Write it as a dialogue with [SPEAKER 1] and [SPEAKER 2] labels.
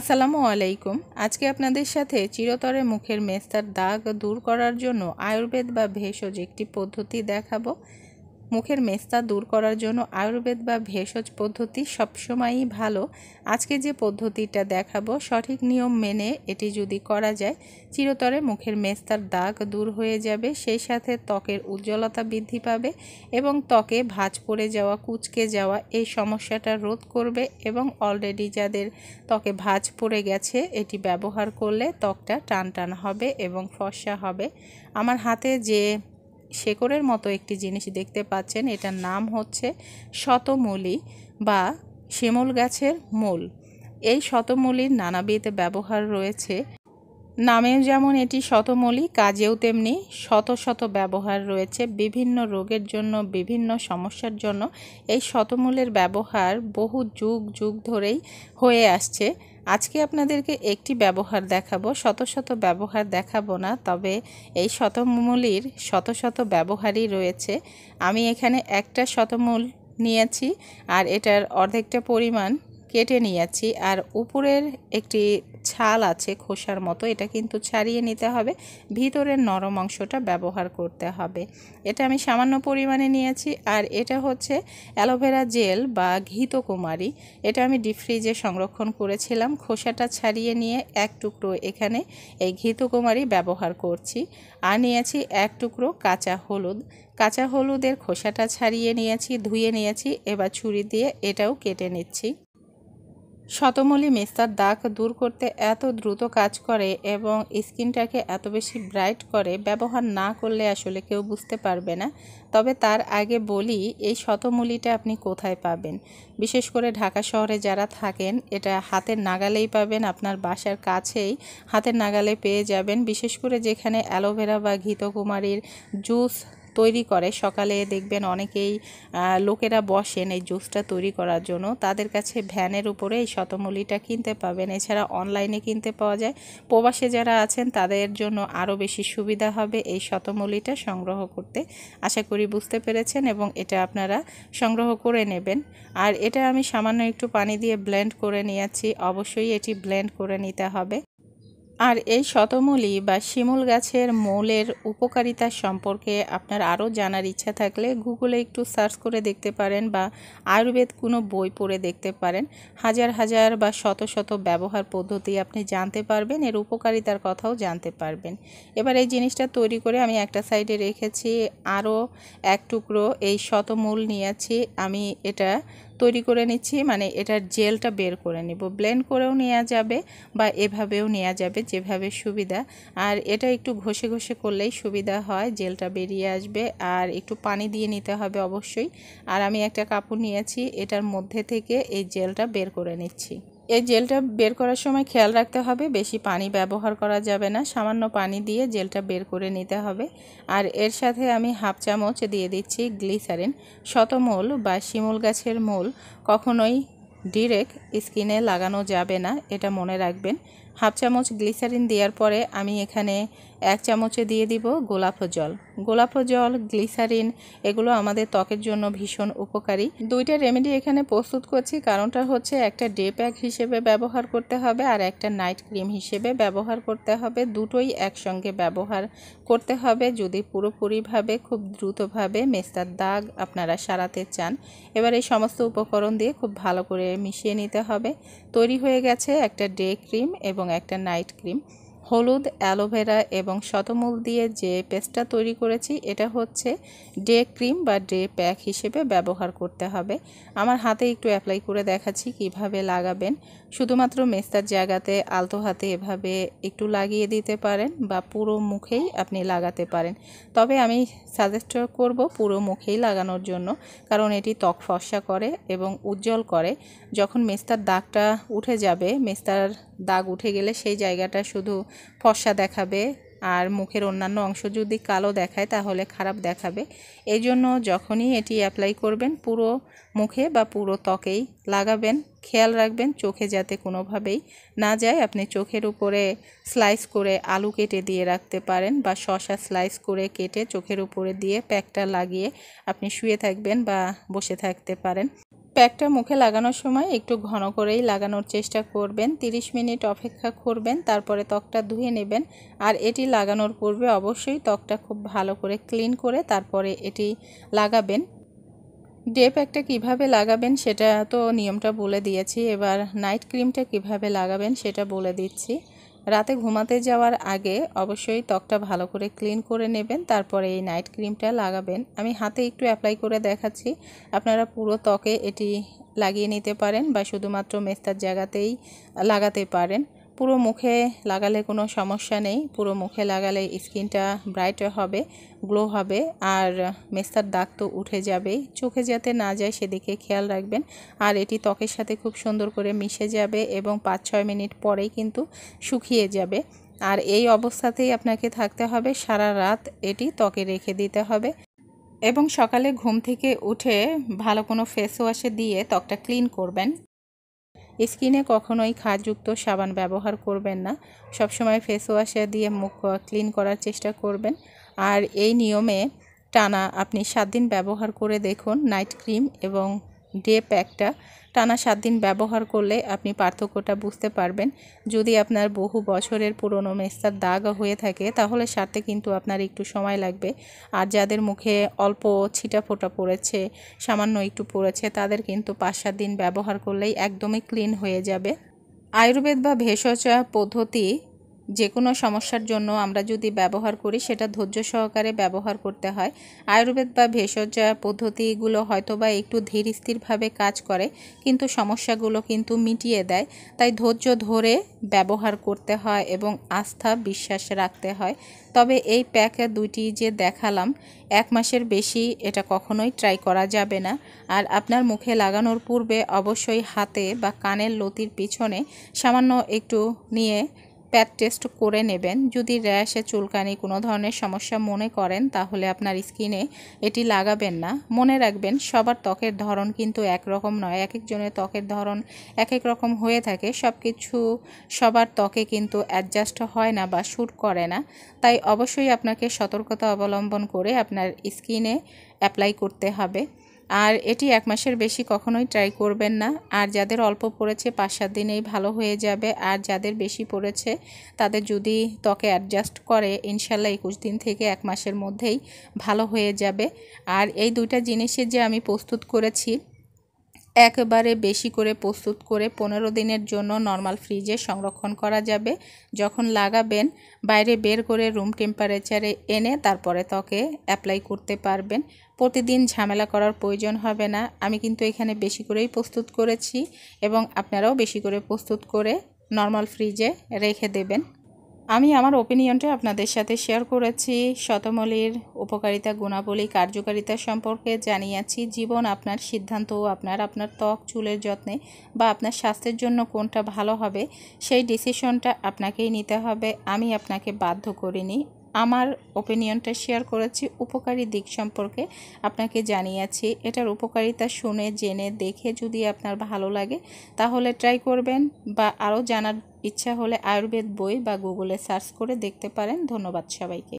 [SPEAKER 1] আসসালামু আলাইকুম আজকে আপনাদের সাথে চিরতরে মুখের মেস্তার দাগ দূর করার জন্য আয়ুর্বেদ বা ভেষজ একটি পদ্ধতি দেখাবো মুখের মেস্তা দূর করার জন্য আয়ুর্বেদ বা ভেষজ পদ্ধতি সবসময়ই ভালো আজকে যে পদ্ধতিটা দেখাবো সঠিক নিয়ম মেনে এটি যদি করা যায় চিরতরে মুখের মেস্তার দাগ দূর হয়ে যাবে সেই সাথে ত্বকের উজ্জ্বলতা বৃদ্ধি পাবে এবং ত্বকে ভাঁজ পড়ে যাওয়া কুচকে যাওয়া এই সমস্যাটা রোধ করবে এবং অলরেডি যাদের ত্বকে ভাঁজ পড়ে গেছে এটি ব্যবহার করলে ত্বকটা টান টান হবে এবং ফর্সা হবে আমার হাতে যে শেকড়ের মতো একটি জিনিস দেখতে পাচ্ছেন এটার নাম হচ্ছে শতমূলি বা শিমুল গাছের মূল এই শতমূলির নানাবিধ ব্যবহার রয়েছে নামেও যেমন এটি শতমূলি কাজেও তেমনি শত শত ব্যবহার রয়েছে বিভিন্ন রোগের জন্য বিভিন্ন সমস্যার জন্য এই শতমূলের ব্যবহার বহু যুগ যুগ ধরেই হয়ে আসছে আজকে আপনাদেরকে একটি ব্যবহার দেখাবো শত শত ব্যবহার দেখাবো না তবে এই শতমূলির শত শত ব্যবহারই রয়েছে আমি এখানে একটা শতমূল নিয়েছি আর এটার অর্ধেকটা পরিমাণ কেটে নিয়েছি আর উপরের একটি ছাল আছে খোসার মতো এটা কিন্তু ছাড়িয়ে নিতে হবে ভিতরের নরম অংশটা ব্যবহার করতে হবে এটা আমি সামান্য পরিমাণে নিয়েছি আর এটা হচ্ছে অ্যালোভেরা জেল বা ঘিত কুমারি এটা আমি ডিপ ফ্রিজে সংরক্ষণ করেছিলাম খোসাটা ছাড়িয়ে নিয়ে এক টুকরো এখানে এই ঘিত কুমারি ব্যবহার করছি আর নিয়েছি এক টুকরো কাঁচা হলুদ কাঁচা হলুদের খোসাটা ছাড়িয়ে নিয়েছি ধুয়ে নিয়েছি এবার ছুরি দিয়ে এটাও কেটে নিচ্ছি শতমলি মেস্তার দাগ দূর করতে এত দ্রুত কাজ করে এবং স্কিনটাকে এত বেশি ব্রাইট করে ব্যবহার না করলে আসলে কেউ বুঝতে পারবে না তবে তার আগে বলি এই শতমলিটা আপনি কোথায় পাবেন বিশেষ করে ঢাকা শহরে যারা থাকেন এটা হাতের নাগালেই পাবেন আপনার বাসার কাছেই হাতের নাগালে পেয়ে যাবেন বিশেষ করে যেখানে অ্যালোভেরা বা ঘিতকুমারীর জুস তৈরি করে সকালে দেখবেন অনেকেই লোকেরা বসেন এই জুসটা তৈরি করার জন্য তাদের কাছে ভ্যানের উপরে এই শতমূলিটা কিনতে পাবেন এছাড়া অনলাইনে কিনতে পাওয়া যায় প্রবাসে যারা আছেন তাদের জন্য আরও বেশি সুবিধা হবে এই শতমূলিটা সংগ্রহ করতে আশা করি বুঝতে পেরেছেন এবং এটা আপনারা সংগ্রহ করে নেবেন আর এটা আমি সামান্য একটু পানি দিয়ে ব্লেন্ড করে নিয়েছি অবশ্যই এটি ব্লেন্ড করে নিতে হবে আর এই শতমূলি বা শিমুল গাছের মূলের উপকারিতা সম্পর্কে আপনার আরও জানার ইচ্ছা থাকলে গুগলে একটু সার্চ করে দেখতে পারেন বা আয়ুর্বেদ কোনো বই পড়ে দেখতে পারেন হাজার হাজার বা শত শত ব্যবহার পদ্ধতি আপনি জানতে পারবেন এর উপকারিতার কথাও জানতে পারবেন এবার এই জিনিসটা তৈরি করে আমি একটা সাইডে রেখেছি আরও এক টুকরো এই শতমূল নিয়েছি আমি এটা তৈরি করে নিচ্ছি মানে এটার জেলটা বের করে নিব ব্লেন্ড করেও নেওয়া যাবে বা এভাবেও নেওয়া যাবে যেভাবে সুবিধা আর এটা একটু ঘষে ঘষে করলেই সুবিধা হয় জেলটা বেরিয়ে আসবে আর একটু পানি দিয়ে নিতে হবে অবশ্যই আর আমি একটা কাপড় নিয়েছি এটার মধ্যে থেকে এই জেলটা বের করে নিচ্ছি এই জেলটা বের করার সময় খেয়াল রাখতে হবে বেশি পানি ব্যবহার করা যাবে না সামান্য পানি দিয়ে জেলটা বের করে নিতে হবে আর এর সাথে আমি হাফ চামচ দিয়ে দিচ্ছি গ্লিসারিন শতমূল বা শিমুল গাছের মূল কখনোই ডিরেক্ট স্কিনে লাগানো যাবে না এটা মনে রাখবেন হাফ চামচ গ্লিসারিন দেওয়ার পরে আমি এখানে এক চামচে দিয়ে দিব গোলাপ জল গোলাপ জল গ্লিসারিন এগুলো আমাদের ত্বকের জন্য ভীষণ উপকারী দুইটা রেমেডি এখানে প্রস্তুত করছি কারণটা হচ্ছে একটা ডে প্যাক হিসেবে ব্যবহার করতে হবে আর একটা নাইট ক্রিম হিসেবে ব্যবহার করতে হবে দুটোই একসঙ্গে ব্যবহার করতে হবে যদি পুরোপুরিভাবে খুব দ্রুতভাবে মেস্তার দাগ আপনারা সারাতে চান এবার এই সমস্ত উপকরণ দিয়ে খুব ভালো করে মিশিয়ে নিতে হবে তৈরি হয়ে গেছে একটা ডে ক্রিম এবং এবং একটা নাইট ক্রিম হলুদ অ্যালোভেরা এবং শতমূল দিয়ে যে পেস্টটা তৈরি করেছি এটা হচ্ছে ডে ক্রিম বা ডে প্যাক হিসেবে ব্যবহার করতে হবে আমার হাতে একটু অ্যাপ্লাই করে দেখাচ্ছি কিভাবে লাগাবেন শুধুমাত্র মেস্তার জায়গাতে আলতো হাতে এভাবে একটু লাগিয়ে দিতে পারেন বা পুরো মুখেই আপনি লাগাতে পারেন তবে আমি সাজেস্ট করব পুরো মুখেই লাগানোর জন্য কারণ এটি ত্বক ফর্সা করে এবং উজ্জ্বল করে যখন মেস্তার দাগটা উঠে যাবে মেস্তার দাগ উঠে গেলে সেই জায়গাটা শুধু ফর্সা দেখাবে আর মুখের অন্যান্য অংশ যদি কালো দেখায় তাহলে খারাপ দেখাবে এই জন্য যখনই এটি অ্যাপ্লাই করবেন পুরো মুখে বা পুরো ত্বকেই লাগাবেন খেয়াল রাখবেন চোখে যাতে কোনোভাবেই না যায় আপনি চোখের উপরে স্লাইস করে আলু কেটে দিয়ে রাখতে পারেন বা শশা স্লাইস করে কেটে চোখের উপরে দিয়ে প্যাকটা লাগিয়ে আপনি শুয়ে থাকবেন বা বসে থাকতে পারেন প্যাকটা মুখে লাগানোর সময় একটু ঘন করেই লাগানোর চেষ্টা করবেন 30 মিনিট অপেক্ষা করবেন তারপরে ত্বকটা ধুয়ে নেবেন আর এটি লাগানোর পূর্বে অবশ্যই ত্বকটা খুব ভালো করে ক্লিন করে তারপরে এটি লাগাবেন ডে প্যাকটা কীভাবে লাগাবেন সেটা তো নিয়মটা বলে দিয়েছি এবার নাইট ক্রিমটা কিভাবে লাগাবেন সেটা বলে দিচ্ছি রাতে ঘুমাতে যাওয়ার আগে অবশ্যই ত্বকটা ভালো করে ক্লিন করে নেবেন তারপরে এই নাইট ক্রিমটা লাগাবেন আমি হাতে একটু অ্যাপ্লাই করে দেখাচ্ছি আপনারা পুরো ত্বকে এটি লাগিয়ে নিতে পারেন বা শুধুমাত্র মেস্তার জায়গাতেই লাগাতে পারেন পুরো মুখে লাগালে কোনো সমস্যা নেই পুরো মুখে লাগালে স্কিনটা ব্রাইট হবে গ্লো হবে আর মেস্তার দাগ তো উঠে যাবেই চোখে যাতে না যায় সেদিকে খেয়াল রাখবেন আর এটি ত্বকের সাথে খুব সুন্দর করে মিশে যাবে এবং পাঁচ ছয় মিনিট পরেই কিন্তু শুকিয়ে যাবে আর এই অবস্থাতেই আপনাকে থাকতে হবে সারা রাত এটি ত্বকে রেখে দিতে হবে এবং সকালে ঘুম থেকে উঠে ভালো কোনো ফেস ওয়াশে দিয়ে ত্বকটা ক্লিন করবেন স্কিনে কখনোই খাদযুক্ত সাবান ব্যবহার করবেন না সবসময় ফেস ওয়াশ দিয়ে মুখ ক্লিন করার চেষ্টা করবেন আর এই নিয়মে টানা আপনি সাত দিন ব্যবহার করে দেখুন নাইট ক্রিম এবং ডে প্যাকটা টানা সাত দিন ব্যবহার করলে আপনি পার্থক্যটা বুঝতে পারবেন যদি আপনার বহু বছরের পুরনো মেস্তার দাগ হয়ে থাকে তাহলে সারতে কিন্তু আপনার একটু সময় লাগবে আর যাদের মুখে অল্প ছিটা ফোটা পড়েছে সামান্য একটু পড়েছে তাদের কিন্তু পাঁচ সাত দিন ব্যবহার করলেই একদমই ক্লিন হয়ে যাবে আয়ুর্বেদ বা ভেষজ পদ্ধতি যে কোনো সমস্যার জন্য আমরা যদি ব্যবহার করি সেটা ধৈর্য সহকারে ব্যবহার করতে হয় আয়ুর্বেদ বা ভেষজ পদ্ধতিগুলো হয়তোবা একটু ধীর স্থিরভাবে কাজ করে কিন্তু সমস্যাগুলো কিন্তু মিটিয়ে দেয় তাই ধৈর্য ধরে ব্যবহার করতে হয় এবং আস্থা বিশ্বাস রাখতে হয় তবে এই প্যাক দুইটি যে দেখালাম এক মাসের বেশি এটা কখনোই ট্রাই করা যাবে না আর আপনার মুখে লাগানোর পূর্বে অবশ্যই হাতে বা কানের লতির পিছনে সামান্য একটু নিয়ে প্যাড টেস্ট করে নেবেন যদি র্যাশে চুলকানি কোনো ধরনের সমস্যা মনে করেন তাহলে আপনার স্কিনে এটি লাগাবেন না মনে রাখবেন সবার ত্বকের ধরন কিন্তু একরকম নয় এক একজনের ত্বকের ধরন এক এক রকম হয়ে থাকে সব কিছু সবার ত্বকে কিন্তু অ্যাডজাস্ট হয় না বা শ্যুট করে না তাই অবশ্যই আপনাকে সতর্কতা অবলম্বন করে আপনার স্কিনে অ্যাপ্লাই করতে হবে আর এটি এক মাসের বেশি কখনোই ট্রাই করবেন না আর যাদের অল্প পড়েছে পাঁচ সাত দিনেই ভালো হয়ে যাবে আর যাদের বেশি পড়েছে তাদের যদি ত্বকে অ্যাডজাস্ট করে ইনশাল্লাহ একুশ দিন থেকে এক মাসের মধ্যেই ভালো হয়ে যাবে আর এই দুইটা জিনিসের যে আমি প্রস্তুত করেছি একবারে বেশি করে প্রস্তুত করে পনেরো দিনের জন্য নর্মাল ফ্রিজে সংরক্ষণ করা যাবে যখন লাগাবেন বাইরে বের করে রুম টেম্পারেচারে এনে তারপরে ত্বকে অ্যাপ্লাই করতে পারবেন প্রতিদিন ঝামেলা করার প্রয়োজন হবে না আমি কিন্তু এখানে বেশি করেই প্রস্তুত করেছি এবং আপনারাও বেশি করে প্রস্তুত করে নর্মাল ফ্রিজে রেখে দেবেন আমি আমার ওপিনিয়নটা আপনাদের সাথে শেয়ার করেছি শতমলির উপকারিতা গুণাবলী কার্যকারিতা সম্পর্কে জানিয়েছি জীবন আপনার সিদ্ধান্ত আপনার আপনার ত্বক চুলের যত্নে বা আপনার স্বাস্থ্যের জন্য কোনটা ভালো হবে সেই ডিসিশনটা আপনাকেই নিতে হবে আমি আপনাকে বাধ্য করিনি আমার ওপিনিয়নটা শেয়ার করেছি উপকারী দিক সম্পর্কে আপনাকে জানিয়েছি এটার উপকারিতা শুনে জেনে দেখে যদি আপনার ভালো লাগে তাহলে ট্রাই করবেন বা আরও জানার ইচ্ছা হলে আয়ুর্বেদ বই বা গুগলে সার্চ করে দেখতে পারেন ধন্যবাদ সবাইকে